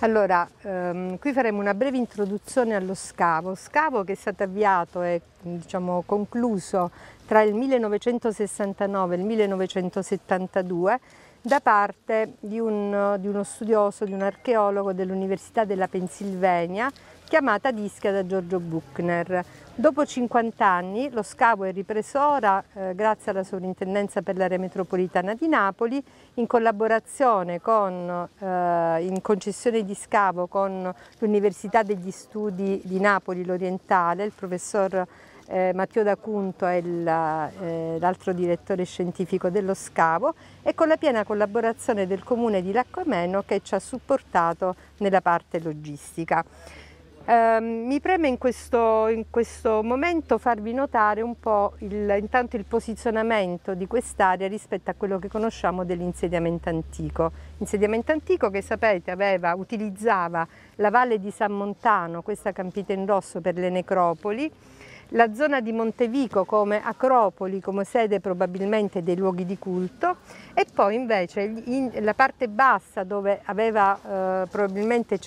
Allora, ehm, qui faremo una breve introduzione allo scavo, scavo che è stato avviato e diciamo, concluso tra il 1969 e il 1972 da parte di, un, di uno studioso, di un archeologo dell'Università della Pennsylvania chiamata Dischia da Giorgio Buchner. Dopo 50 anni lo scavo è ripreso ora eh, grazie alla Sovrintendenza per l'area metropolitana di Napoli in collaborazione con, eh, in concessione di scavo con l'Università degli Studi di Napoli l'Orientale, il professor eh, Matteo D'Acunto è eh, l'altro direttore scientifico dello scavo e con la piena collaborazione del comune di Lacquameno che ci ha supportato nella parte logistica. Eh, mi preme in questo, in questo, momento farvi notare un po' il, intanto il posizionamento di quest'area rispetto a quello che conosciamo dell'insediamento antico. Insediamento antico che sapete aveva, utilizzava la valle di San Montano, questa campita in rosso per le necropoli, la zona di Montevico come acropoli, come sede probabilmente dei luoghi di culto e poi invece in la parte bassa dove aveva, eh, probabilmente eh,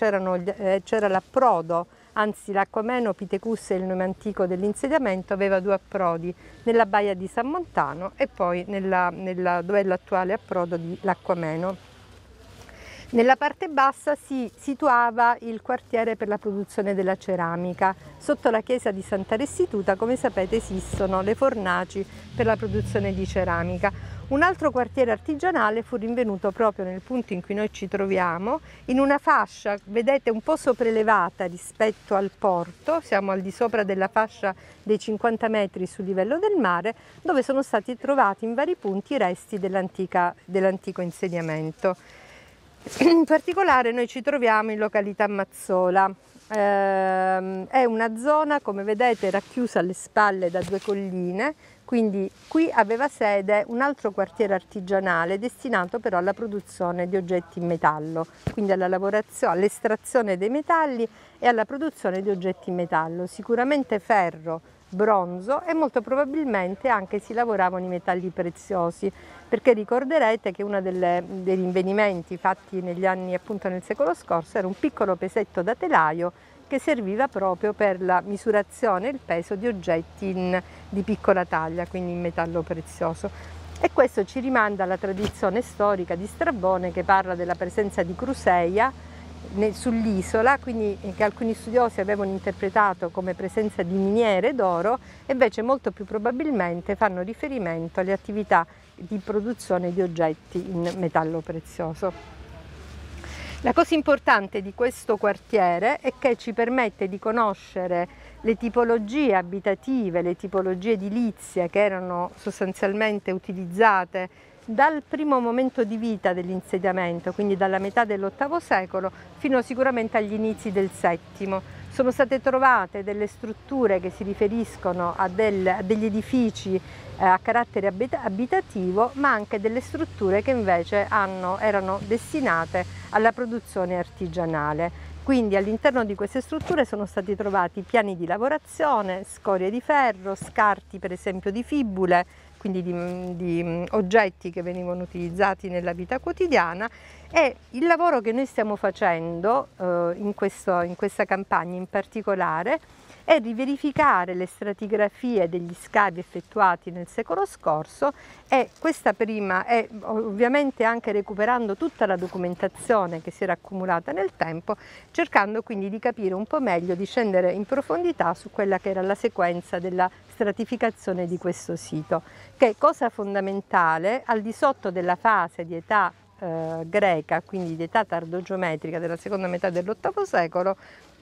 c'era eh, l'approdo anzi l'Aquameno Pitecus, è il nome antico dell'insediamento, aveva due approdi, nella baia di San Montano e poi nella, nella dove è l'attuale approdo di l'Aquameno. Nella parte bassa si situava il quartiere per la produzione della ceramica. Sotto la chiesa di Santa Restituta, come sapete, esistono le fornaci per la produzione di ceramica. Un altro quartiere artigianale fu rinvenuto proprio nel punto in cui noi ci troviamo, in una fascia, vedete, un po' sopraelevata rispetto al porto, siamo al di sopra della fascia dei 50 metri sul livello del mare, dove sono stati trovati in vari punti i resti dell'antico dell insediamento. In particolare noi ci troviamo in località Mazzola, eh, è una zona, come vedete, racchiusa alle spalle da due colline, quindi qui aveva sede un altro quartiere artigianale destinato però alla produzione di oggetti in metallo, quindi all'estrazione dei metalli e alla produzione di oggetti in metallo, sicuramente ferro, bronzo e molto probabilmente anche si lavoravano i metalli preziosi, perché ricorderete che uno delle, dei rinvenimenti fatti negli anni appunto nel secolo scorso era un piccolo pesetto da telaio che serviva proprio per la misurazione e il peso di oggetti in, di piccola taglia, quindi in metallo prezioso. E questo ci rimanda alla tradizione storica di Strabone che parla della presenza di Cruseia sull'isola, quindi che alcuni studiosi avevano interpretato come presenza di miniere d'oro, invece molto più probabilmente fanno riferimento alle attività di produzione di oggetti in metallo prezioso. La cosa importante di questo quartiere è che ci permette di conoscere le tipologie abitative, le tipologie edilizie che erano sostanzialmente utilizzate dal primo momento di vita dell'insediamento, quindi dalla metà dell'VIII secolo, fino sicuramente agli inizi del VII. Sono state trovate delle strutture che si riferiscono a, del, a degli edifici eh, a carattere abita abitativo, ma anche delle strutture che invece hanno, erano destinate alla produzione artigianale. Quindi all'interno di queste strutture sono stati trovati piani di lavorazione, scorie di ferro, scarti per esempio di fibule, quindi di, di mm, oggetti che venivano utilizzati nella vita quotidiana e il lavoro che noi stiamo facendo eh, in, questo, in questa campagna in particolare e riverificare le stratigrafie degli scavi effettuati nel secolo scorso e questa prima è ovviamente anche recuperando tutta la documentazione che si era accumulata nel tempo, cercando quindi di capire un po' meglio, di scendere in profondità su quella che era la sequenza della stratificazione di questo sito, che è cosa fondamentale al di sotto della fase di età eh, greca, quindi di età tardogeometrica della seconda metà dell'ottavo secolo,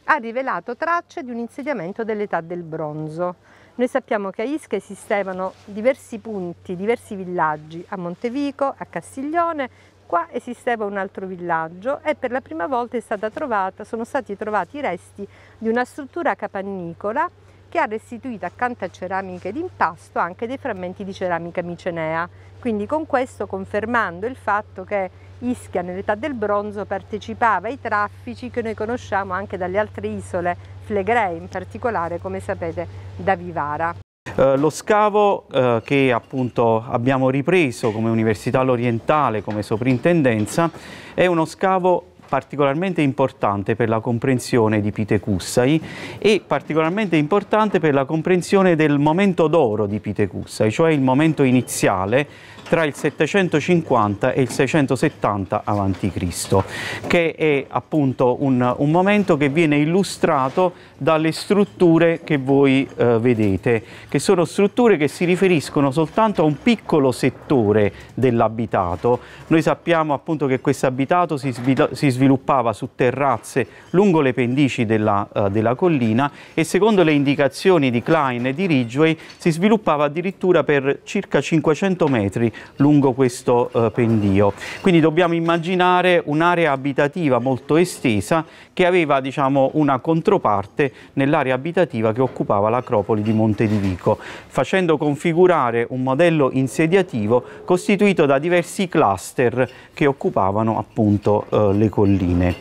ha rivelato tracce di un insediamento dell'età del bronzo. Noi sappiamo che a Isca esistevano diversi punti, diversi villaggi, a Montevico, a Castiglione, qua esisteva un altro villaggio e per la prima volta trovata, sono stati trovati i resti di una struttura capannicola che ha restituito accanto a ceramiche d'impasto anche dei frammenti di ceramica micenea, quindi con questo confermando il fatto che Ischia nell'età del bronzo partecipava ai traffici che noi conosciamo anche dalle altre isole, Flegrei in particolare come sapete da Vivara. Eh, lo scavo eh, che appunto abbiamo ripreso come Università L'Orientale, come soprintendenza, è uno scavo particolarmente importante per la comprensione di Pite Cussai e particolarmente importante per la comprensione del momento d'oro di Pite Cussai, cioè il momento iniziale tra il 750 e il 670 a.C., che è appunto un, un, momento che viene illustrato dalle strutture che voi eh, vedete, che sono strutture che si riferiscono soltanto a un piccolo settore dell'abitato. Noi sappiamo appunto che questo abitato si, si, sviluppava su terrazze lungo le pendici della, eh, della collina e secondo le indicazioni di Klein e di Ridgway si sviluppava addirittura per circa 500 metri lungo questo eh, pendio. Quindi dobbiamo immaginare un'area abitativa molto estesa che aveva diciamo, una controparte nell'area abitativa che occupava l'acropoli di Monte di Vico, facendo configurare un modello insediativo costituito da diversi cluster che occupavano appunto eh, le colline.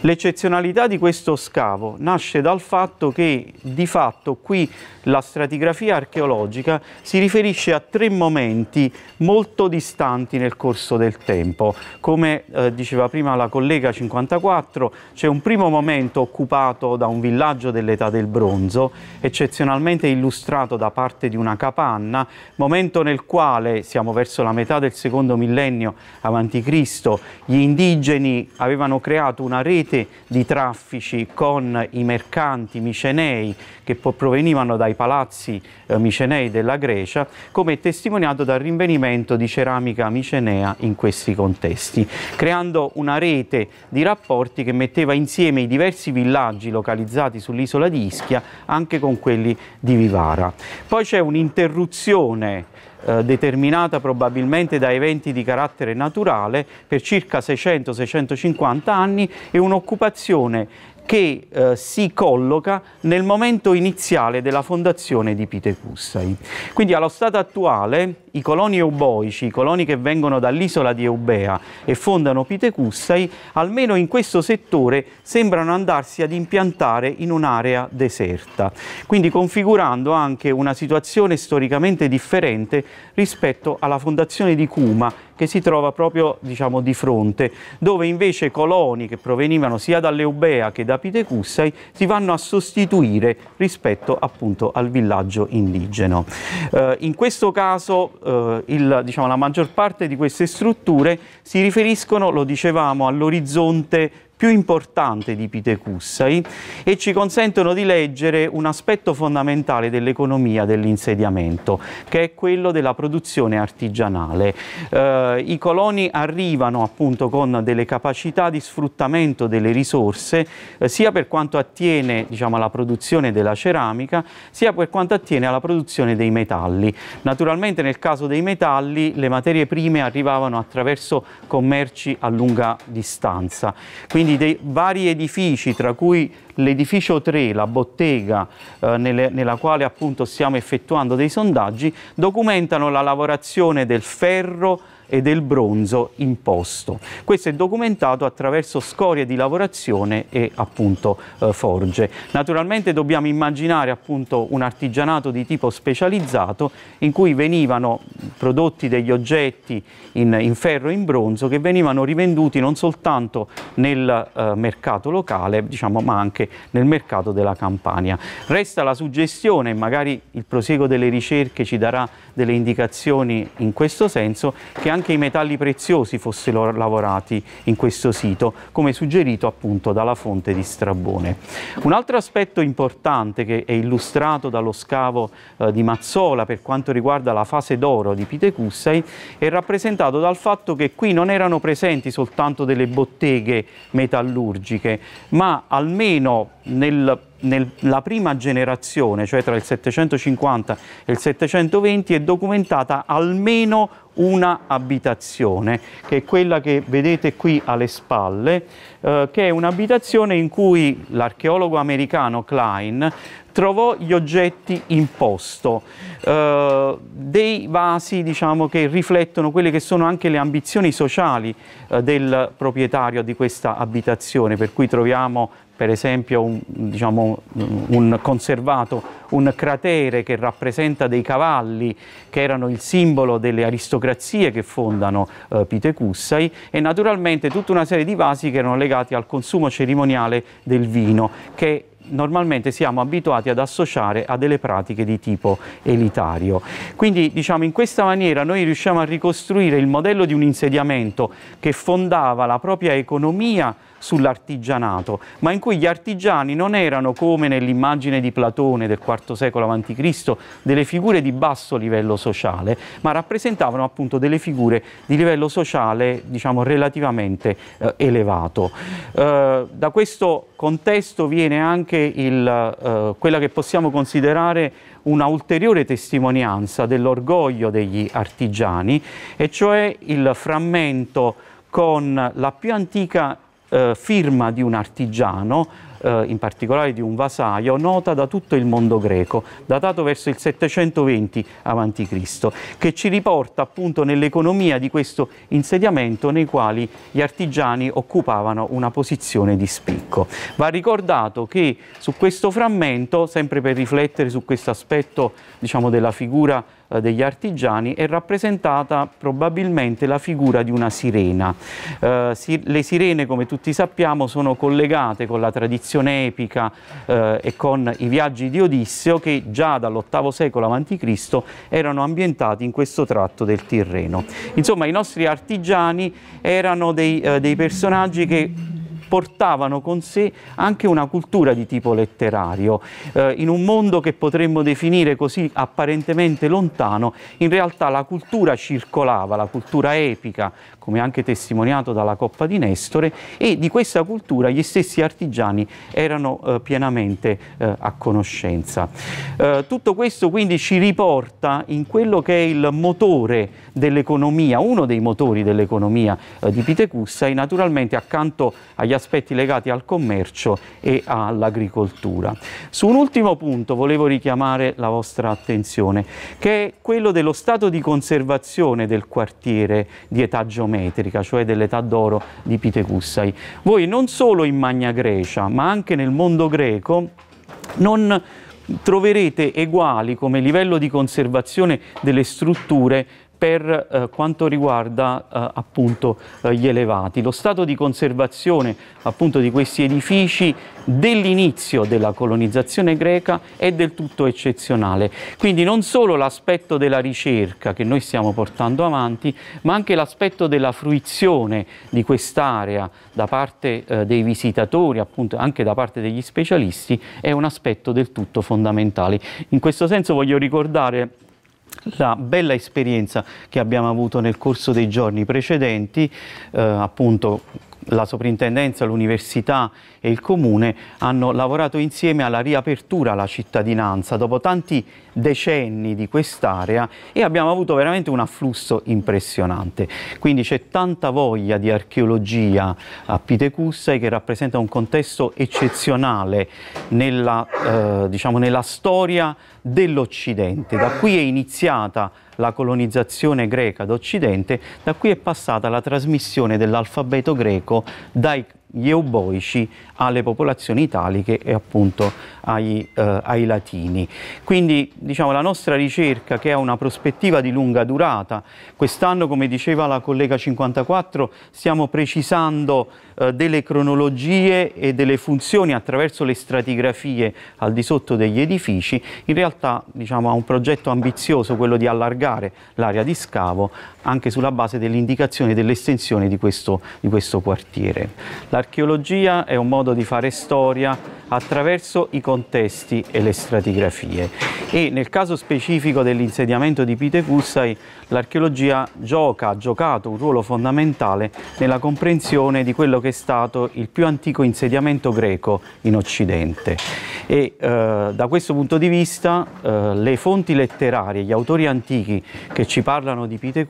L'eccezionalità di questo scavo nasce dal fatto che di fatto qui la stratigrafia archeologica si riferisce a tre momenti molto molto distanti nel corso del tempo. Come eh, diceva prima la collega 54, c'è un primo momento occupato da un villaggio dell'età del bronzo, eccezionalmente illustrato da parte di una capanna, momento nel quale, siamo verso la metà del secondo millennio a.C., gli indigeni avevano creato una rete di traffici con i mercanti micenei che provenivano dai palazzi eh, micenei della Grecia, come testimoniato dal rinvenimento trattamento di ceramica micenea in questi contesti, creando una rete di rapporti che metteva insieme i diversi villaggi localizzati sull'isola di Ischia anche con quelli di Vivara. Poi c'è un'interruzione eh, determinata probabilmente da eventi di carattere naturale per circa 600-650 anni e un'occupazione che eh, si colloca nel momento iniziale della fondazione di Pite Quindi allo stato attuale i coloni euboici, i coloni che vengono dall'isola di Eubea e fondano Pitecussai, almeno in questo settore sembrano andarsi ad impiantare in un'area deserta, quindi configurando anche una situazione storicamente differente rispetto alla fondazione di Kuma che si trova proprio diciamo, di fronte, dove invece coloni che provenivano sia dall'Eubea che da Pitecussai si vanno a sostituire rispetto appunto al villaggio indigeno. Eh, in questo caso eh, il, diciamo, la maggior parte di queste strutture si riferiscono, lo dicevamo, all'orizzonte più importante di Pitecussai e ci consentono di leggere un aspetto fondamentale dell'economia dell'insediamento, che è quello della produzione artigianale. Eh, I coloni arrivano appunto con delle capacità di sfruttamento delle risorse, eh, sia per quanto attiene diciamo, alla produzione della ceramica, sia per quanto attiene alla produzione dei metalli. Naturalmente nel caso dei metalli le materie prime arrivavano attraverso commerci a lunga distanza, quindi quindi dei vari edifici, tra cui l'edificio 3, la bottega eh, nelle, nella quale appunto stiamo effettuando dei sondaggi, documentano la lavorazione del ferro, e del bronzo imposto. Questo è documentato attraverso scorie di lavorazione e appunto eh, forge. Naturalmente dobbiamo immaginare appunto un artigianato di tipo specializzato in cui venivano prodotti degli oggetti in, in ferro e in bronzo che venivano rivenduti non soltanto nel eh, mercato locale diciamo, ma anche nel mercato della Campania. Resta la suggestione, e magari il prosieguo delle ricerche ci darà delle indicazioni in questo senso, che anche anche i metalli preziosi fossero lavorati in questo sito, come suggerito appunto dalla fonte di Strabone. Un altro aspetto importante che è illustrato dallo scavo eh, di Mazzola per quanto riguarda la fase d'oro di Pitecussai è rappresentato dal fatto che qui non erano presenti soltanto delle botteghe metallurgiche, ma almeno nel nella prima generazione, cioè tra il 750 e il 720, è documentata almeno una abitazione, che è quella che vedete qui alle spalle, eh, che è un'abitazione in cui l'archeologo americano Klein trovò gli oggetti in posto, eh, dei vasi diciamo, che riflettono quelle che sono anche le ambizioni sociali eh, del proprietario di questa abitazione, per cui troviamo per esempio un, diciamo, un, conservato un cratere che rappresenta dei cavalli che erano il simbolo delle aristocrazie che fondano eh, Pitecussai e naturalmente tutta una serie di vasi che erano legati al consumo cerimoniale del vino che normalmente siamo abituati ad associare a delle pratiche di tipo elitario. Quindi diciamo in questa maniera noi riusciamo a ricostruire il modello di un insediamento che fondava la propria economia sull'artigianato, ma in cui gli artigiani non erano come nell'immagine di Platone del IV secolo a.C. delle figure di basso livello sociale, ma rappresentavano appunto delle figure di livello sociale diciamo relativamente eh, elevato. Eh, da questo contesto viene anche il, eh, quella che possiamo considerare una ulteriore testimonianza dell'orgoglio degli artigiani, e cioè il frammento con la più antica eh, firma di un artigiano, eh, in particolare di un vasaio, nota da tutto il mondo greco, datato verso il 720 a.C., che ci riporta appunto nell'economia di questo insediamento nei quali gli artigiani occupavano una posizione di spicco. Va ricordato che su questo frammento, sempre per riflettere su questo aspetto diciamo, della figura eh, degli artigiani è rappresentata probabilmente la figura di una sirena. Eh, si le sirene, come tutti sappiamo, sono collegate con la tradizione epica eh, e con i viaggi di Odisseo che già dall'VIII secolo a.C. erano ambientati in questo tratto del Tirreno. Insomma, i nostri artigiani erano dei, eh, dei personaggi che portavano con sé anche una cultura di tipo letterario. Eh, in un mondo che potremmo definire così apparentemente lontano, in realtà la cultura circolava, la cultura epica, come anche testimoniato dalla Coppa di Nestore, e di questa cultura gli stessi artigiani erano eh, pienamente eh, a conoscenza. Eh, tutto questo quindi ci riporta in quello che è il motore dell'economia, uno dei motori dell'economia eh, di Pitecussa e naturalmente accanto agli aspetti aspetti legati al commercio e all'agricoltura. Su un ultimo punto volevo richiamare la vostra attenzione, che è quello dello stato di conservazione del quartiere di età geometrica, cioè dell'età d'oro di Pitecussai. Voi non solo in Magna Grecia, ma anche nel mondo greco, non troverete uguali come livello di conservazione delle strutture per eh, quanto riguarda eh, appunto, eh, gli elevati. Lo stato di conservazione appunto, di questi edifici dell'inizio della colonizzazione greca è del tutto eccezionale. Quindi non solo l'aspetto della ricerca che noi stiamo portando avanti, ma anche l'aspetto della fruizione di quest'area da parte eh, dei visitatori, appunto, anche da parte degli specialisti, è un aspetto del tutto fondamentale. In questo senso voglio ricordare la bella esperienza che abbiamo avuto nel corso dei giorni precedenti, eh, appunto la soprintendenza, l'università e il comune hanno lavorato insieme alla riapertura alla cittadinanza dopo tanti decenni di quest'area e abbiamo avuto veramente un afflusso impressionante. Quindi c'è tanta voglia di archeologia a Pitecussai che rappresenta un contesto eccezionale nella, eh, diciamo, nella storia dell'Occidente. Da qui è iniziata la colonizzazione greca d'Occidente, da qui è passata la trasmissione dell'alfabeto greco dai gli euboici alle popolazioni italiche e appunto ai, eh, ai, latini. Quindi diciamo, la nostra ricerca che ha una prospettiva di lunga durata, quest'anno come diceva la collega 54 stiamo precisando eh, delle cronologie e delle funzioni attraverso le stratigrafie al di sotto degli edifici, in realtà diciamo, ha un progetto ambizioso quello di allargare l'area di scavo anche sulla base dell'indicazione dell'estensione di questo, di questo quartiere. L'archeologia è un modo di fare storia attraverso i contesti e le stratigrafie e nel caso specifico dell'insediamento di Pite l'archeologia gioca, ha giocato un ruolo fondamentale nella comprensione di quello che è stato il più antico insediamento greco in Occidente e eh, da questo punto di vista eh, le fonti letterarie, gli autori antichi che ci parlano di Pite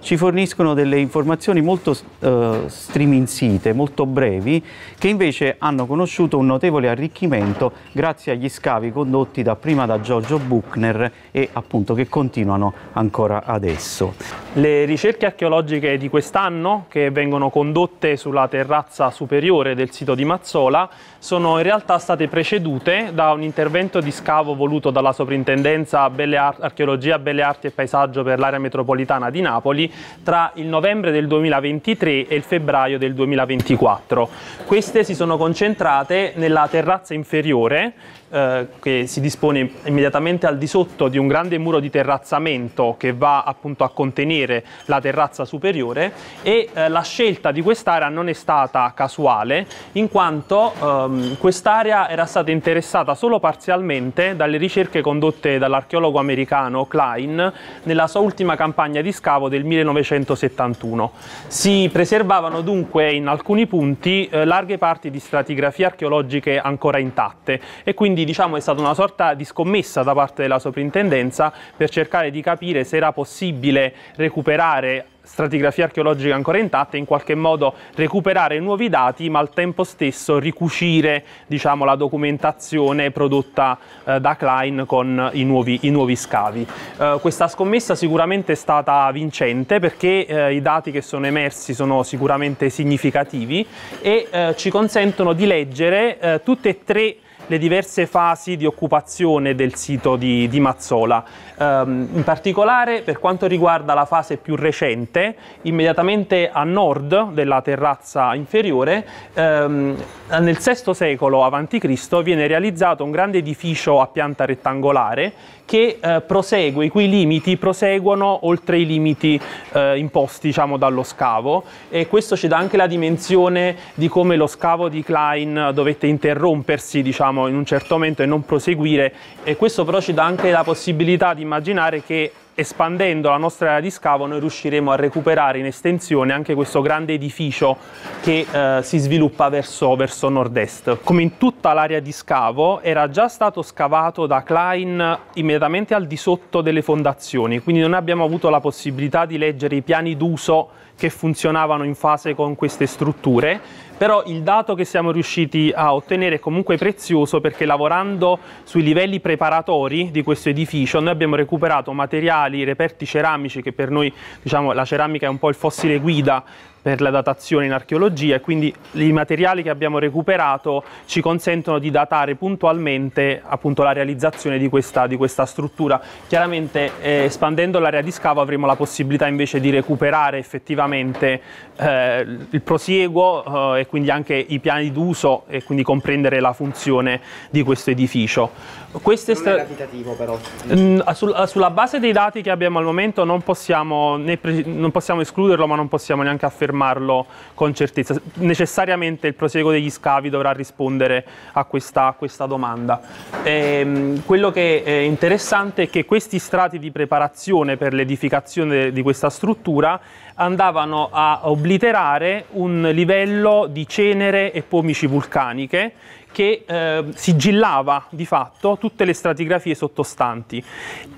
ci forniscono delle informazioni molto eh, striminzite, molto brevi che invece hanno conosciuto un notevole notevole arricchimento grazie agli scavi condotti da, prima da Giorgio Buchner e appunto che continuano ancora adesso. Le ricerche archeologiche di quest'anno, che vengono condotte sulla terrazza superiore del sito di Mazzola, sono in realtà state precedute da un intervento di scavo voluto dalla Soprintendenza Belle Ar Archeologia, Belle Arti e Paesaggio per l'area metropolitana di Napoli tra il novembre del 2023 e il febbraio del 2024. Queste si sono concentrate nella la terrazza inferiore eh, che si dispone immediatamente al di sotto di un grande muro di terrazzamento che va appunto a contenere la terrazza superiore e eh, la scelta di quest'area non è stata casuale in quanto ehm, quest'area era stata interessata solo parzialmente dalle ricerche condotte dall'archeologo americano Klein nella sua ultima campagna di scavo del 1971. Si preservavano dunque in alcuni punti eh, larghe parti di stratigrafie archeologiche ancora intatte e quindi quindi diciamo è stata una sorta di scommessa da parte della soprintendenza per cercare di capire se era possibile recuperare stratigrafie archeologiche ancora intatte, in qualche modo recuperare nuovi dati, ma al tempo stesso ricucire diciamo, la documentazione prodotta eh, da Klein con i nuovi, i nuovi scavi. Eh, questa scommessa sicuramente è stata vincente perché eh, i dati che sono emersi sono sicuramente significativi e eh, ci consentono di leggere eh, tutte e tre le diverse fasi di occupazione del sito di, di Mazzola. Um, in particolare per quanto riguarda la fase più recente, immediatamente a nord della terrazza inferiore, um, nel VI secolo a.C. viene realizzato un grande edificio a pianta rettangolare che eh, prosegue, i cui limiti proseguono oltre i limiti eh, imposti diciamo, dallo scavo e questo ci dà anche la dimensione di come lo scavo di Klein dovette interrompersi diciamo, in un certo momento e non proseguire e questo però ci dà anche la possibilità di immaginare che espandendo la nostra area di scavo noi riusciremo a recuperare in estensione anche questo grande edificio che eh, si sviluppa verso, verso nord-est. Come in tutta l'area di scavo era già stato scavato da Klein immediatamente al di sotto delle fondazioni, quindi non abbiamo avuto la possibilità di leggere i piani d'uso che funzionavano in fase con queste strutture però il dato che siamo riusciti a ottenere è comunque prezioso perché lavorando sui livelli preparatori di questo edificio noi abbiamo recuperato materiali, reperti ceramici che per noi diciamo la ceramica è un po' il fossile guida per la datazione in archeologia e quindi i materiali che abbiamo recuperato ci consentono di datare puntualmente appunto, la realizzazione di questa, di questa struttura. Chiaramente eh, espandendo l'area di scavo avremo la possibilità invece di recuperare effettivamente eh, il prosieguo eh, e quindi anche i piani d'uso e quindi comprendere la funzione di questo edificio. Queste non è abitativo però. Mh, mm, ah, sul, ah, sulla base dei dati che abbiamo al momento non possiamo, non possiamo, escluderlo ma non possiamo neanche affermarlo con certezza. Necessariamente il prosieguo degli scavi dovrà rispondere a questa, a questa domanda. E, ehm, quello che è interessante è che questi strati di preparazione per l'edificazione di questa struttura andavano a obliterare un livello di cenere e pomici vulcaniche che eh, sigillava di fatto tutte le stratigrafie sottostanti.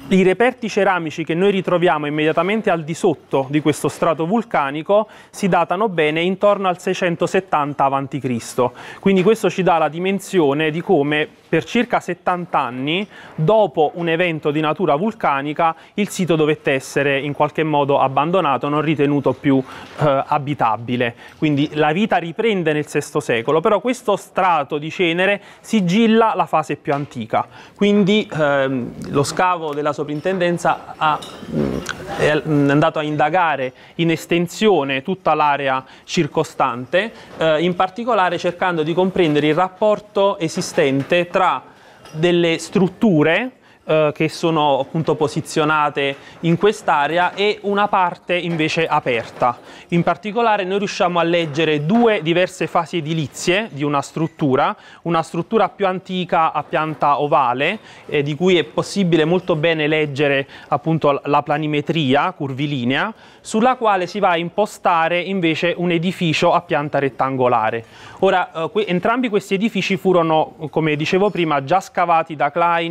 I reperti ceramici che noi ritroviamo immediatamente al di sotto di questo strato vulcanico si datano bene intorno al 670 a.C. Quindi questo ci dà la dimensione di come per circa 70 anni, dopo un evento di natura vulcanica, il sito dovette essere in qualche modo abbandonato, non ritenuto più eh, abitabile. Quindi la vita riprende nel VI secolo, però questo strato di cenere sigilla la fase più antica. Quindi ehm, lo scavo della soprintendenza ha, mm, mm, è andato a indagare in estensione tutta l'area circostante, eh, in particolare cercando di comprendere il rapporto esistente tra tra delle strutture eh, che sono appunto posizionate in quest'area e una parte invece aperta. In particolare noi riusciamo a leggere due diverse fasi edilizie di una struttura, una struttura più antica a pianta ovale eh, di cui è possibile molto bene leggere appunto la planimetria curvilinea, sulla quale si va a impostare invece un edificio a pianta rettangolare. Ora, eh, entrambi questi edifici furono, come dicevo prima, già scavati da Klein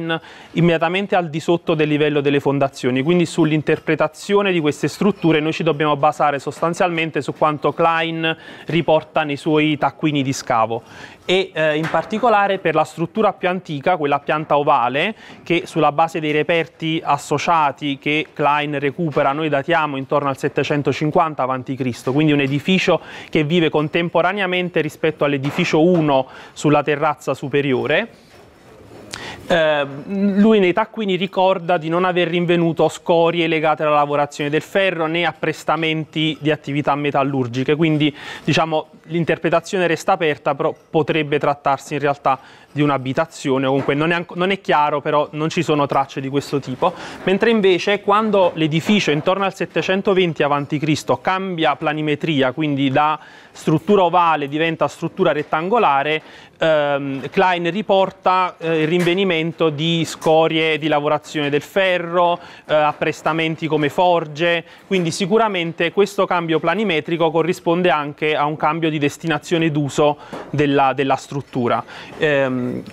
immediatamente chiaramente al di sotto del livello delle fondazioni, quindi sull'interpretazione di queste strutture noi ci dobbiamo basare sostanzialmente su quanto Klein riporta nei suoi taccuini di scavo e eh, in particolare per la struttura più antica, quella a pianta ovale, che sulla base dei reperti associati che Klein recupera noi datiamo intorno al 750 a.C., quindi un edificio che vive contemporaneamente rispetto all'edificio 1 sulla terrazza superiore eh, lui nei taccuini ricorda di non aver rinvenuto scorie legate alla lavorazione del ferro né apprestamenti di attività metallurgiche, quindi diciamo l'interpretazione resta aperta, però potrebbe trattarsi in realtà di un'abitazione, comunque non è, non è, chiaro, però non ci sono tracce di questo tipo, mentre invece quando l'edificio intorno al 720 a.C. cambia planimetria, quindi da struttura ovale diventa struttura rettangolare, ehm, Klein riporta eh, il rinvenimento di scorie di lavorazione del ferro, eh, apprestamenti come forge, quindi sicuramente questo cambio planimetrico corrisponde anche a un cambio di destinazione d'uso della, della, struttura. Ehm,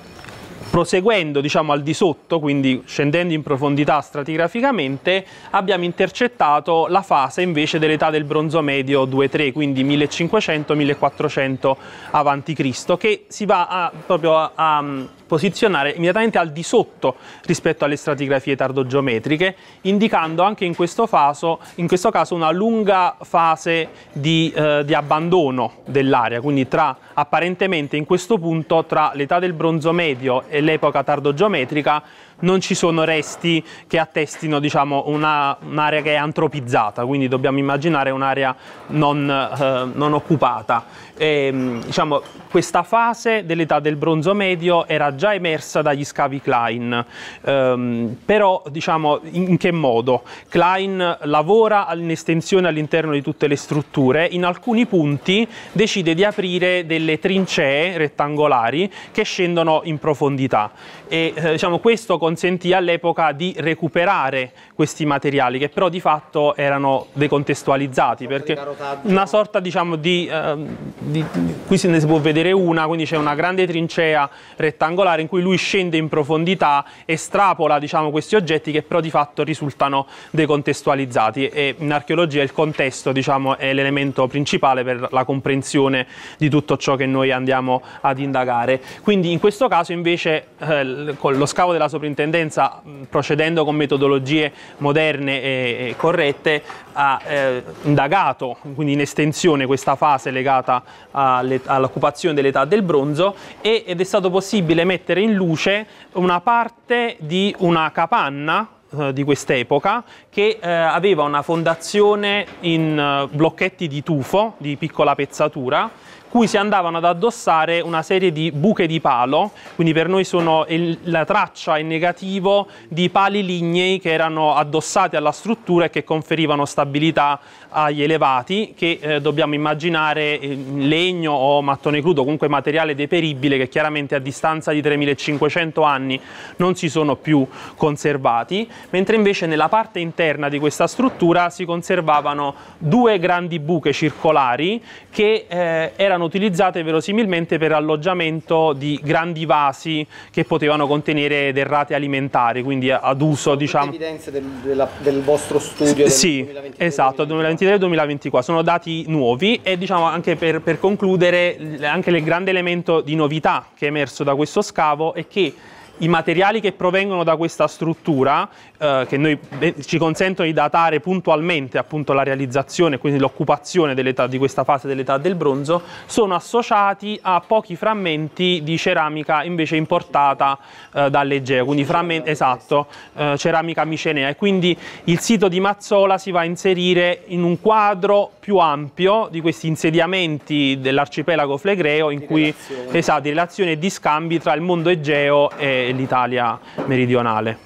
proseguendo diciamo, al di sotto, quindi scendendo in profondità stratigraficamente, abbiamo intercettato la fase invece dell'età del bronzo medio 2-3, quindi 1500-1400 a.C., che si va a, proprio a, a posizionare immediatamente al di sotto rispetto alle stratigrafie tardogeometriche, indicando anche in questo, faso, in questo caso una lunga fase di, eh, di abbandono dell'area, quindi tra, apparentemente in questo punto tra l'età del bronzo medio e l'epoca tardogeometrica non ci sono resti che attestino diciamo, una, un'area che è antropizzata, quindi dobbiamo immaginare un'area non, eh, non occupata. E, mm, diciamo, questa fase dell'età del bronzo medio era già emersa dagli scavi Klein, ehm, però diciamo, in che modo? Klein lavora in estensione all'interno di tutte le strutture, in alcuni punti decide di aprire delle trincee rettangolari che scendono in profondità e eh, diciamo, questo consentì all'epoca di recuperare questi materiali che però di fatto erano decontestualizzati una perché una sorta diciamo, di, eh, di, qui se ne si può vedere una quindi c'è una grande trincea rettangolare in cui lui scende in profondità estrapola diciamo, questi oggetti che però di fatto risultano decontestualizzati e in archeologia il contesto diciamo, è l'elemento principale per la comprensione di tutto ciò che noi andiamo ad indagare quindi in questo caso invece eh, con lo scavo della soprintendenza, procedendo con metodologie moderne e, corrette, ha eh, indagato, quindi in estensione, questa fase legata all'occupazione dell'età del bronzo e, ed è stato possibile mettere in luce una parte di una capanna eh, di quest'epoca che eh, aveva una fondazione in eh, blocchetti di tufo di piccola pezzatura cui si andavano ad addossare una serie di buche di palo, quindi per noi sono il, la traccia in negativo di pali lignei che erano addossati alla struttura e che conferivano stabilità agli elevati che eh, dobbiamo immaginare eh, legno o mattone crudo, comunque materiale deperibile che chiaramente a distanza di 3500 anni non si sono più conservati, mentre invece nella parte interna di questa struttura si conservavano due grandi buche circolari che eh, erano utilizzate verosimilmente per alloggiamento di grandi vasi che potevano contenere derrate alimentari, quindi ad uso diciamo... evidenze del, della, del vostro studio? S sì, 2023 esatto, 2023-2024, sono dati nuovi e diciamo anche per, per concludere anche il grande elemento di novità che è emerso da questo scavo è che i materiali che provengono da questa struttura, eh, che noi, eh, ci consentono di datare puntualmente appunto, la realizzazione, quindi l'occupazione di questa fase dell'età del bronzo, sono associati a pochi frammenti di ceramica invece importata eh, dall'Egeo, quindi frammenti, esatto, eh, ceramica micenea. E quindi il sito di Mazzola si va a inserire in un quadro più ampio di questi insediamenti dell'arcipelago flegreo in di cui relazione. esatto, di relazione e di scambi tra il mondo Egeo e l'Italia meridionale.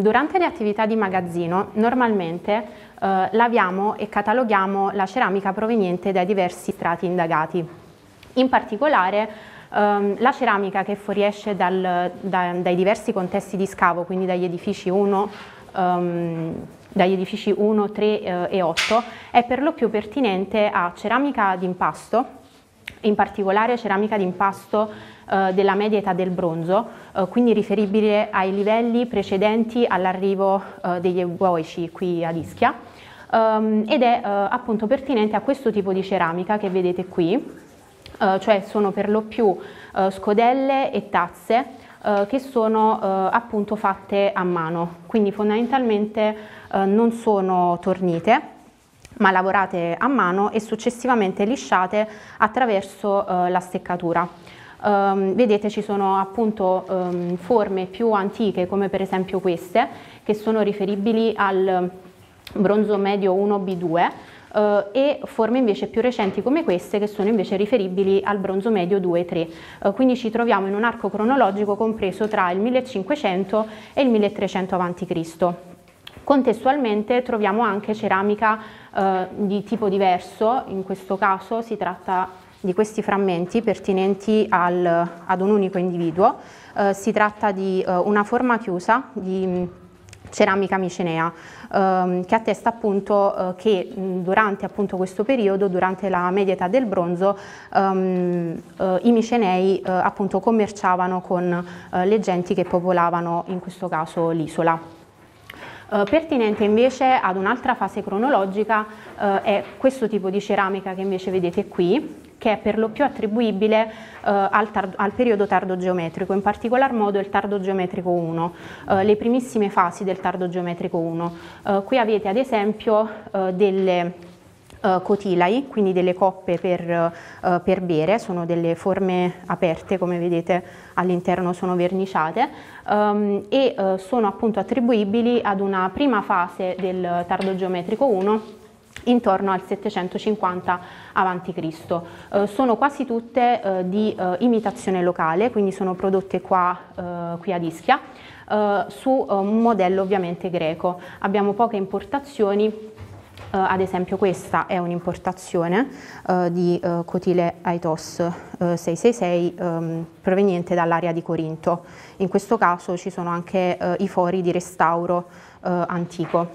Durante le attività di magazzino normalmente eh, laviamo e cataloghiamo la ceramica proveniente dai diversi strati indagati. In particolare ehm, la ceramica che fuoriesce dal, da, dai diversi contesti di scavo, quindi dagli edifici 1, ehm, dagli edifici 1, 3 eh, e 8, è per lo più pertinente a ceramica d'impasto, in particolare ceramica d'impasto eh, della media età del bronzo, eh, quindi riferibile ai livelli precedenti all'arrivo eh, degli euboici qui ad Ischia, ehm, ed è eh, appunto pertinente a questo tipo di ceramica che vedete qui, eh, cioè sono per lo più eh, scodelle e tazze che sono appunto fatte a mano, quindi fondamentalmente non sono tornite ma lavorate a mano e successivamente lisciate attraverso eh, la steccatura. Um, vedete ci sono appunto um, forme più antiche come per esempio queste che sono riferibili al bronzo medio 1B2 uh, eh, e forme invece più recenti come queste che sono invece riferibili al bronzo medio 2 e 3 uh, eh, quindi ci troviamo in un arco cronologico compreso tra il 1500 e il 1300 a.C. Contestualmente troviamo anche ceramica uh, di tipo diverso, in questo caso si tratta di questi frammenti pertinenti al, ad un unico individuo. Eh, si tratta di eh, una forma chiusa di mm, ceramica micenea ehm, che attesta appunto eh, che mm, durante appunto questo periodo, durante la media età del bronzo, ehm, eh, i micenei eh, appunto commerciavano con eh, le genti che popolavano in questo caso l'isola. Eh, pertinente invece ad un'altra fase cronologica eh, è questo tipo di ceramica che invece vedete qui, che è per lo più attribuibile eh, al, tardo, al, periodo tardo geometrico, in particolar modo il tardo geometrico 1, eh, le primissime fasi del tardo geometrico 1. Eh, qui avete ad esempio eh, delle eh, cotilai, quindi delle coppe per, eh, per, bere, sono delle forme aperte come vedete all'interno sono verniciate ehm, e eh, sono appunto attribuibili ad una prima fase del tardo geometrico 1 intorno al 750 a.C. Eh, sono quasi tutte eh, di eh, imitazione locale, quindi sono prodotte qua, eh, qui ad Ischia, eh, su eh, un modello ovviamente greco. Abbiamo poche importazioni eh, ad esempio questa è un'importazione eh, di eh, cotile Aitos 666 ehm, proveniente dall'area di Corinto. In questo caso ci sono anche i fori di restauro antico.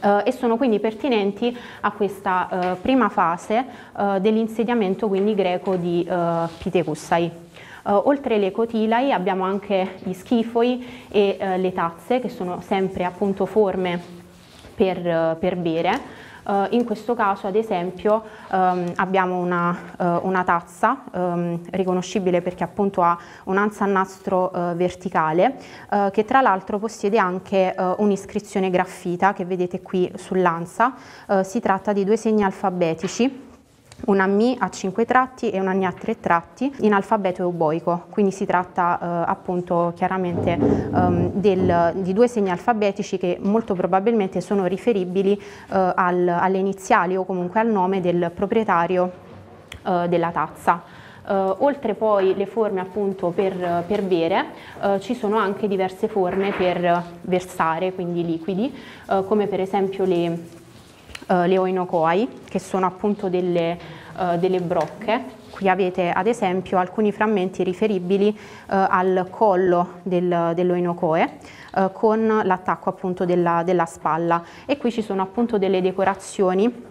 Uh, e sono quindi pertinenti a questa uh, prima fase uh, dell'insediamento quindi greco di eh, Pitecussai. oltre le cotilai abbiamo anche gli schifoi e le tazze che sono sempre appunto forme per, per bere. Uh, in questo caso ad esempio um, abbiamo una, uh, una tazza um, riconoscibile perché appunto ha un'anza a nastro uh, eh, verticale che tra l'altro possiede anche un'iscrizione graffita che vedete qui sull'ansa, si tratta di due segni alfabetici una Mi a 5 tratti e una Ni a 3 tratti in alfabeto euboico, quindi si tratta eh, appunto chiaramente um, del, di due segni alfabetici che molto probabilmente sono riferibili eh, al, alle iniziali o comunque al nome del proprietario eh, della tazza. Uh, oltre poi le forme appunto per, per bere, uh, ci sono anche diverse forme per versare, quindi liquidi, uh, come per esempio le eh, le oinocoi, che sono appunto delle, eh, delle, brocche. Qui avete ad esempio alcuni frammenti riferibili eh, al collo del, dell'oinocoe eh, con l'attacco appunto della, della spalla e qui ci sono appunto delle decorazioni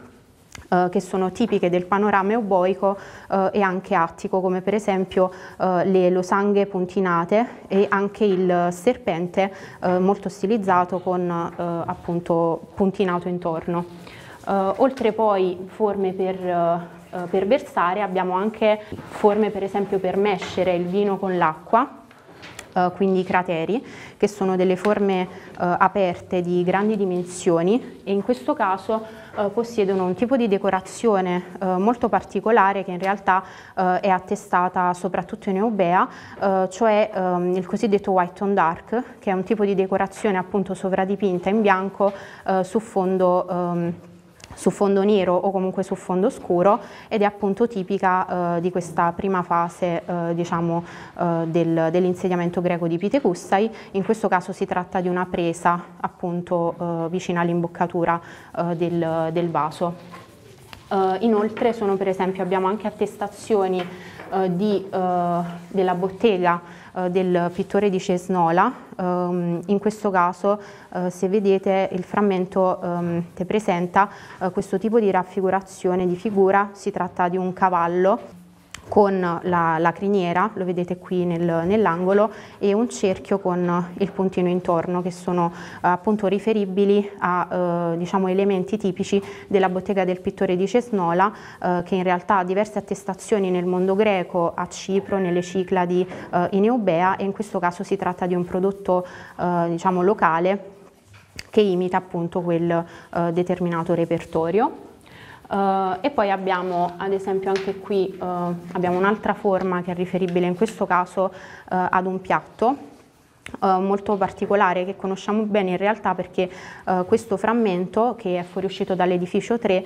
Uh, che sono tipiche del panorama euboico uh, eh, e anche attico, come per esempio uh, le losanghe puntinate e anche il serpente molto stilizzato con appunto puntinato intorno. Eh, oltre poi forme per eh, per versare abbiamo anche forme per esempio per mescere il vino con l'acqua eh, quindi i crateri, che sono delle forme eh, aperte di grandi dimensioni e in questo caso eh, possiedono un tipo di decorazione eh, molto particolare che in realtà è attestata soprattutto in Eubea, cioè ehm, il cosiddetto white on dark, che è un tipo di decorazione appunto sovradipinta in bianco su fondo ehm, su fondo nero o comunque su fondo scuro ed è appunto tipica eh, di questa prima fase eh, diciamo, eh, del, dell'insediamento greco di Pitecustai, in questo caso si tratta di una presa appunto eh, vicina all'imboccatura eh, del, del, vaso. Eh, inoltre sono per esempio abbiamo anche attestazioni di, della bottega eh, del pittore di Cesnola, ehm, in questo caso eh, se vedete il frammento ehm, che presenta eh, questo tipo di raffigurazione di figura, si tratta di un cavallo con la, la criniera, lo vedete qui nel, nell'angolo, e un cerchio con il puntino intorno che sono eh, appunto riferibili a eh, diciamo, elementi tipici della bottega del pittore di Cesnola eh, che in realtà ha diverse attestazioni nel mondo greco, a Cipro, nelle Cicladi, eh, in Eubea e in questo caso si tratta di un prodotto eh, diciamo, locale che imita appunto quel eh, determinato repertorio. Uh, e poi abbiamo ad esempio anche qui uh, un'altra forma che è riferibile in questo caso uh, ad un piatto molto particolare che conosciamo bene in realtà perché questo frammento che è fuoriuscito dall'edificio 3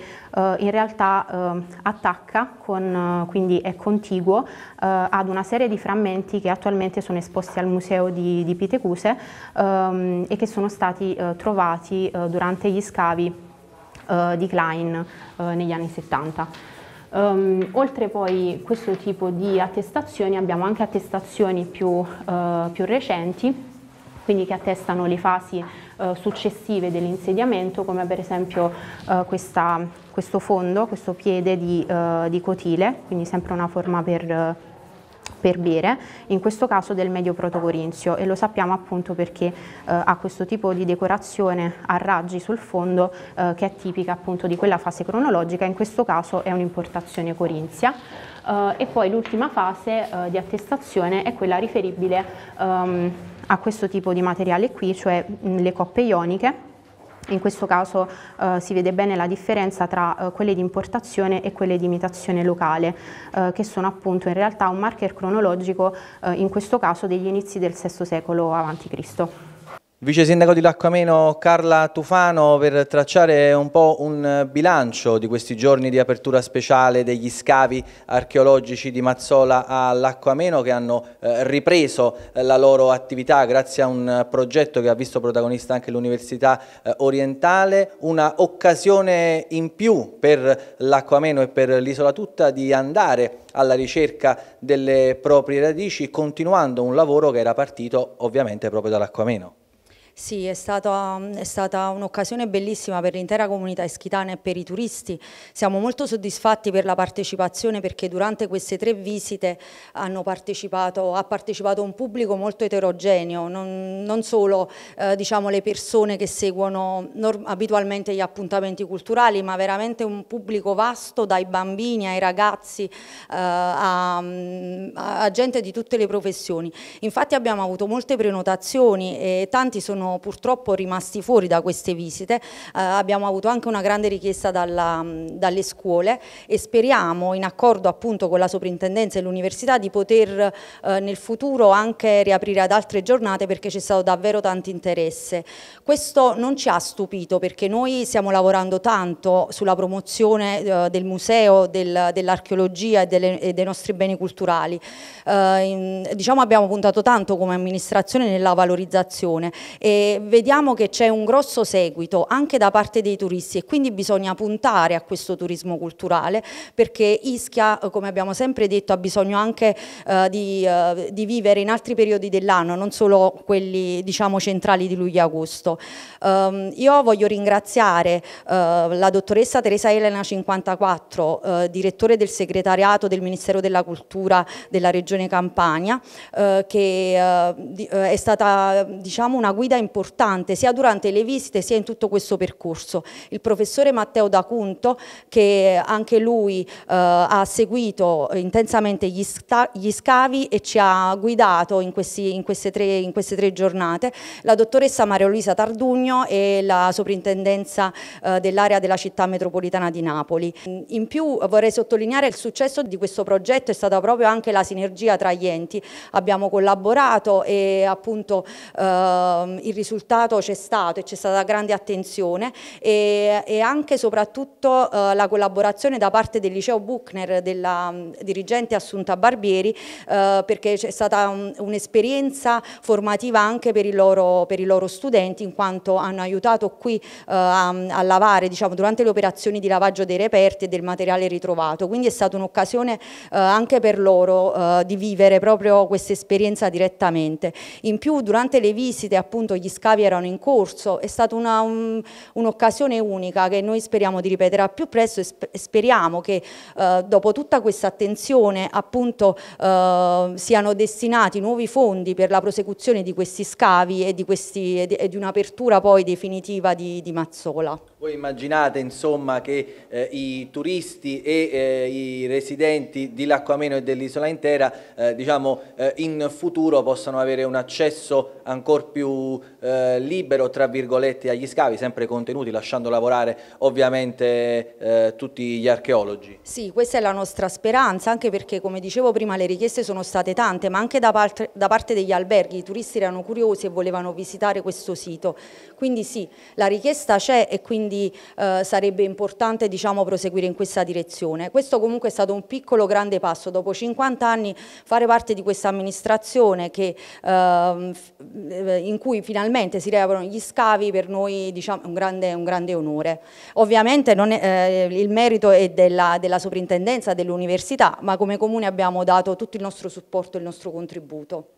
in realtà attacca con, quindi è contiguo ad una serie di frammenti che attualmente sono esposti al museo di, di Pitecuse um, ehm, e che sono stati trovati durante gli scavi eh, di Klein eh, negli anni 70. Um, ehm, oltre poi questo tipo di attestazioni abbiamo anche attestazioni più, uh, più recenti, quindi che attestano le fasi uh, successive dell'insediamento, come per esempio uh, questa, questo fondo, questo piede di, di, cotile, quindi sempre una forma per per bere, in questo caso del medio protocorinzio e lo sappiamo appunto perché eh, ha questo tipo di decorazione a raggi sul fondo eh, che è tipica appunto di quella fase cronologica, in questo caso è un'importazione corinzia. Eh, e poi l'ultima fase eh, di attestazione è quella riferibile ehm, a questo tipo di materiale qui, cioè mh, le coppe ioniche in questo caso eh, si vede bene la differenza tra eh, quelle di importazione e quelle di imitazione locale, eh, che sono appunto in realtà un marker cronologico, eh, in questo caso degli inizi del VI secolo a.C. Vice Sindaco di Lacquameno Carla Tufano per tracciare un po' un bilancio di questi giorni di apertura speciale degli scavi archeologici di Mazzola a Lacquameno che hanno eh, ripreso eh, la loro attività grazie a un progetto che ha visto protagonista anche l'Università eh, Orientale, una occasione in più per Lacquameno e per l'isola tutta di andare alla ricerca delle proprie radici continuando un lavoro che era partito ovviamente proprio dall'Acquameno. Sì, è stata, mm, stata un'occasione bellissima per l'intera comunità ischitana e per i turisti. Siamo molto soddisfatti per la partecipazione perché durante queste tre visite partecipato, ha partecipato un pubblico molto eterogeneo, non, non solo eh, diciamo, le persone che seguono abitualmente gli appuntamenti culturali, ma veramente un pubblico vasto dai bambini ai ragazzi, eh, a, mm, a gente di tutte le professioni. Infatti abbiamo avuto molte prenotazioni e tanti sono sono purtroppo rimasti fuori da queste visite, eh, abbiamo avuto anche una grande richiesta dalla, mm, dalle scuole e speriamo in accordo appunto con la soprintendenza e l'università di poter eh, nel futuro anche riaprire ad altre giornate perché c'è stato davvero tanto interesse. Questo non ci ha stupito perché noi stiamo lavorando tanto sulla promozione eh, del museo, del, dell'archeologia e, e, dei nostri beni culturali. Eh, in, diciamo abbiamo puntato tanto come amministrazione nella valorizzazione e vediamo che c'è un grosso seguito anche da parte dei turisti e quindi bisogna puntare a questo turismo culturale perché Ischia, come abbiamo sempre detto, ha bisogno anche eh, di, eh, di, vivere in altri periodi dell'anno, non solo quelli diciamo, centrali di luglio-agosto. Um, ehm, io voglio ringraziare uh, la dottoressa Teresa Elena 54, uh, eh, direttore del segretariato del Ministero della Cultura della Regione Campania, uh, che di, è stata diciamo, una guida importante sia durante le visite sia in tutto questo percorso. Il professore Matteo D'Acunto che anche lui eh, ha seguito intensamente gli, gli, scavi e ci ha guidato in, questi, in, queste tre, in, queste tre, giornate, la dottoressa Maria Luisa Tardugno e la soprintendenza eh, dell'area della città metropolitana di Napoli. In più vorrei sottolineare il successo di questo progetto è stata proprio anche la sinergia tra gli enti, abbiamo collaborato e appunto eh, il risultato c'è stato e c'è stata grande attenzione e, e anche e soprattutto eh, la collaborazione da parte del liceo Buchner, della mm, dirigente Assunta Barbieri, eh, perché c'è stata un'esperienza un formativa anche per i, loro, per i, loro, studenti in quanto hanno aiutato qui eh, a, a, lavare diciamo, durante le operazioni di lavaggio dei reperti e del materiale ritrovato, quindi è stata un'occasione eh, anche per loro eh, di vivere proprio questa esperienza direttamente. In più durante le visite appunto gli scavi erano in corso, è stata un'occasione un, un unica che noi speriamo di ripetere al più presto e, speriamo che eh, dopo tutta questa attenzione appunto eh, siano destinati nuovi fondi per la prosecuzione di questi scavi e di, di un'apertura poi definitiva di, di Mazzola. Voi immaginate insomma, che eh, i turisti e eh, i residenti di Lacquameno e dell'isola intera eh, diciamo, eh, in futuro possano avere un accesso ancora più eh, libero tra virgolette agli scavi, sempre contenuti, lasciando lavorare ovviamente eh, tutti gli archeologi? Sì, questa è la nostra speranza, anche perché come dicevo prima le richieste sono state tante, ma anche da, parte, da parte degli alberghi, i turisti erano curiosi e volevano visitare questo sito. Quindi sì, la richiesta c'è e quindi quindi eh, sarebbe importante diciamo, proseguire in questa direzione. Questo comunque è stato un piccolo grande passo, dopo 50 anni fare parte di questa amministrazione che, ehm, eh, in cui finalmente si reaprono gli scavi per noi diciamo, è diciamo, un, un, grande, onore. Ovviamente è, eh, il merito è della, della soprintendenza dell'università, ma come comune abbiamo dato tutto il nostro supporto e il nostro contributo.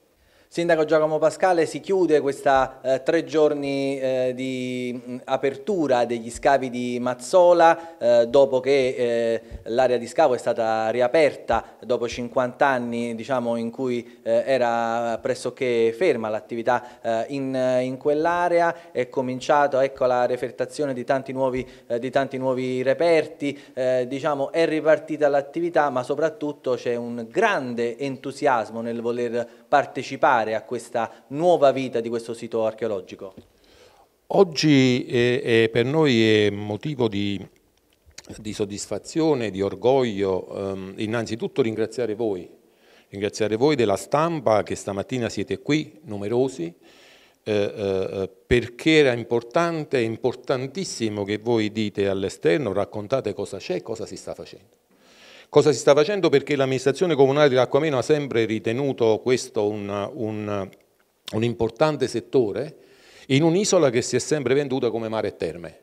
Sindaco Giacomo Pascale, si chiude questa eh, tre giorni eh, di mh, apertura degli scavi di Mazzola eh, dopo che eh, l'area di scavo è stata riaperta dopo 50 anni diciamo, in cui eh, era pressoché ferma l'attività eh, in, in quell'area, è cominciata ecco, la refertazione di tanti nuovi, di tanti nuovi reperti, diciamo, è ripartita l'attività ma soprattutto c'è un grande entusiasmo nel voler partecipare a questa nuova vita di questo sito archeologico? Oggi è, eh, è eh, per noi è motivo di, di soddisfazione, di orgoglio, ehm, innanzitutto ringraziare voi, ringraziare voi della stampa che stamattina siete qui, numerosi, eh, eh, eh perché era importante, importantissimo che voi dite all'esterno, raccontate cosa c'è e cosa si sta facendo. Cosa si sta facendo? Perché l'amministrazione comunale di Lacquameno ha sempre ritenuto questo un, un, un importante settore in un'isola che si è sempre venduta come mare e terme.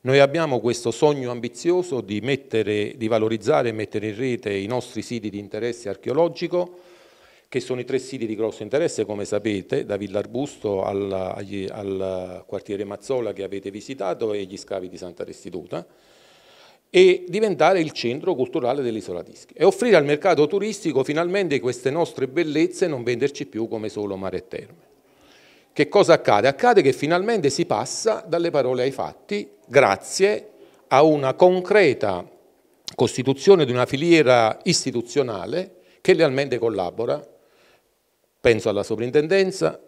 Noi abbiamo questo sogno ambizioso di, mettere, di valorizzare e mettere in rete i nostri siti di interesse archeologico, che sono i tre siti di grosso interesse, come sapete, da Villarbusto al, al quartiere Mazzola che avete visitato e gli scavi di Santa Restituta e diventare il centro culturale dell'isola d'Ischia e offrire al mercato turistico finalmente queste nostre bellezze e non venderci più come solo mare e terme. Che cosa accade? Accade che finalmente si passa dalle parole ai fatti grazie a una concreta costituzione di una filiera istituzionale che lealmente collabora, penso alla sovrintendenza,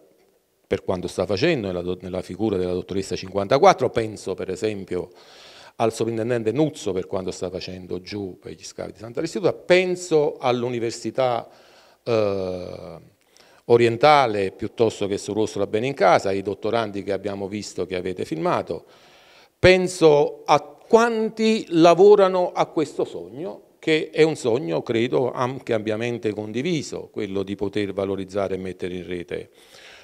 per quanto sta facendo nella, nella figura della dottoressa 54, penso per esempio al sovrintendente Nuzzo per quanto sta facendo giù per gli scavi di Santa Restituta, penso all'università eh, orientale piuttosto che su Rossola Bene in Casa, ai dottorandi che abbiamo visto che avete filmato, penso a quanti lavorano a questo sogno che è un sogno, credo, anche ampiamente condiviso, quello di poter valorizzare e mettere in rete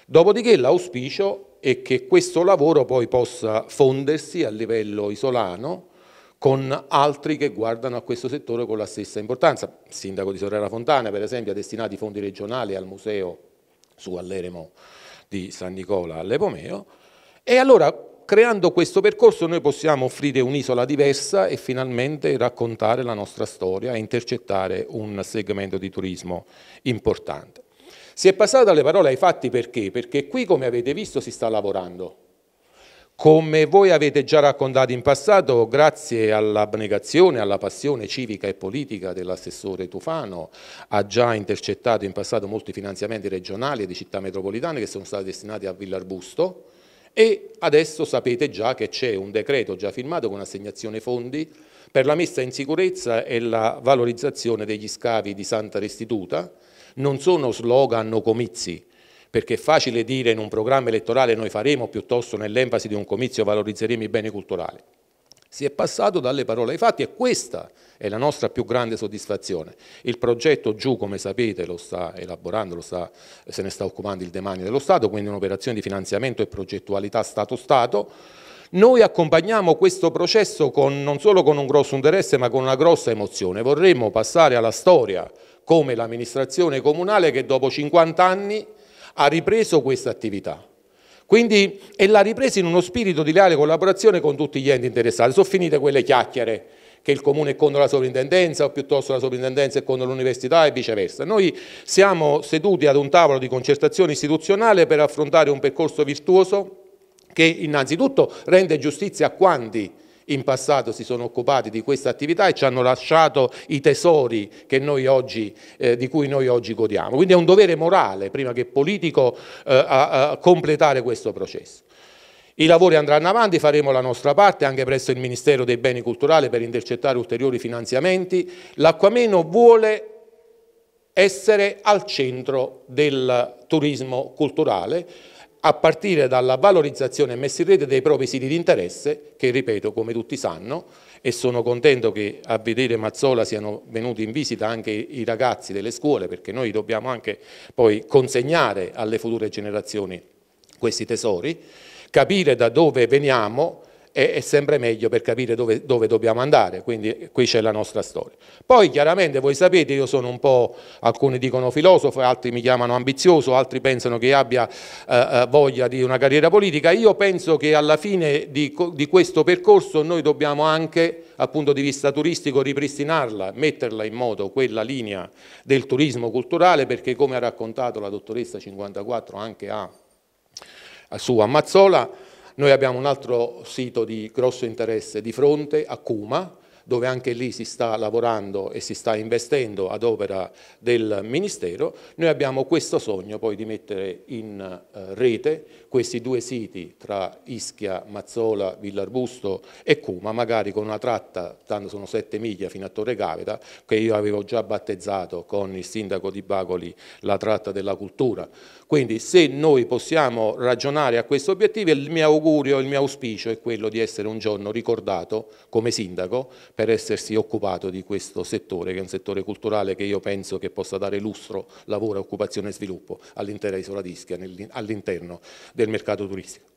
Dopodiché l'auspicio è che questo lavoro poi possa fondersi a livello isolano con altri che guardano a questo settore con la stessa importanza. Il sindaco di Sorrera Fontana, per esempio, ha destinato i fondi regionali al museo su Alleremo di San Nicola all'Epomeo e allora creando questo percorso noi possiamo offrire un'isola diversa e finalmente raccontare la nostra storia e intercettare un segmento di turismo importante. Si è passato dalle parole ai fatti perché? Perché qui, come avete visto, si sta lavorando. Come voi avete già raccontato in passato, grazie all'abnegazione, alla passione civica e politica dell'assessore Tufano, ha già intercettato in passato molti finanziamenti regionali e di città metropolitane che sono stati destinati a Villarbusto e adesso sapete già che c'è un decreto già firmato con assegnazione fondi per la messa in sicurezza e la valorizzazione degli scavi di Santa Restituta, non sono slogan o comizi, perché è facile dire in un programma elettorale noi faremo, piuttosto nell'enfasi di un comizio valorizzeremo i beni culturali. Si è passato dalle parole ai fatti e questa è la nostra più grande soddisfazione. Il progetto Giù, come sapete, lo sta elaborando, lo sta, se ne sta occupando il demanio dello Stato, quindi un'operazione di finanziamento e progettualità Stato-Stato, noi accompagniamo questo processo con, non solo con un grosso interesse ma con una grossa emozione. Vorremmo passare alla storia come l'amministrazione comunale che dopo 50 anni ha ripreso questa attività. Quindi, e l'ha ripresa in uno spirito di leale collaborazione con tutti gli enti interessati. Sono finite quelle chiacchiere che il comune è contro la sovrintendenza o piuttosto la sovrintendenza è contro l'università e viceversa. Noi siamo seduti ad un tavolo di concertazione istituzionale per affrontare un percorso virtuoso che innanzitutto rende giustizia a quanti in passato si sono occupati di questa attività e ci hanno lasciato i tesori oggi, eh, di cui noi oggi godiamo. Quindi è un dovere morale, prima che politico, eh, a, a completare questo processo. I lavori andranno avanti, faremo la nostra parte anche presso il Ministero dei Beni Culturali per intercettare ulteriori finanziamenti. L'Acquameno vuole essere al centro del turismo culturale, a partire dalla valorizzazione e messa in rete dei propri siti di interesse, che ripeto come tutti sanno, e sono contento che a vedere Mazzola siano venuti in visita anche i ragazzi delle scuole, perché noi dobbiamo anche poi consegnare alle future generazioni questi tesori, capire da dove veniamo, è, sempre meglio per capire dove, dove dobbiamo andare, quindi qui c'è la nostra storia. Poi chiaramente voi sapete, io sono un po', alcuni dicono filosofo, altri mi chiamano ambizioso, altri pensano che abbia eh, eh voglia di una carriera politica, io penso che alla fine di, di questo percorso noi dobbiamo anche dal punto di vista turistico ripristinarla, metterla in moto quella linea del turismo culturale perché come ha raccontato la dottoressa 54 anche a, a su Ammazzola, noi abbiamo un altro sito di grosso interesse di fronte a Cuma, dove anche lì si sta lavorando e si sta investendo ad opera del Ministero, noi abbiamo questo sogno poi di mettere in eh, rete questi due siti tra Ischia, Mazzola, Villarbusto e Cuma, magari con una tratta, tanto sono sette miglia fino a Torre Cavita, che io avevo già battezzato con il sindaco di Bagoli la tratta della cultura, quindi se noi possiamo ragionare a questo obiettivo, il mio augurio, il mio auspicio è quello di essere un giorno ricordato come sindaco per essersi occupato di questo settore, che è un settore culturale che io penso che possa dare lustro, lavoro, occupazione e sviluppo all'intera isola di Ischia, all'interno del mercato turistico.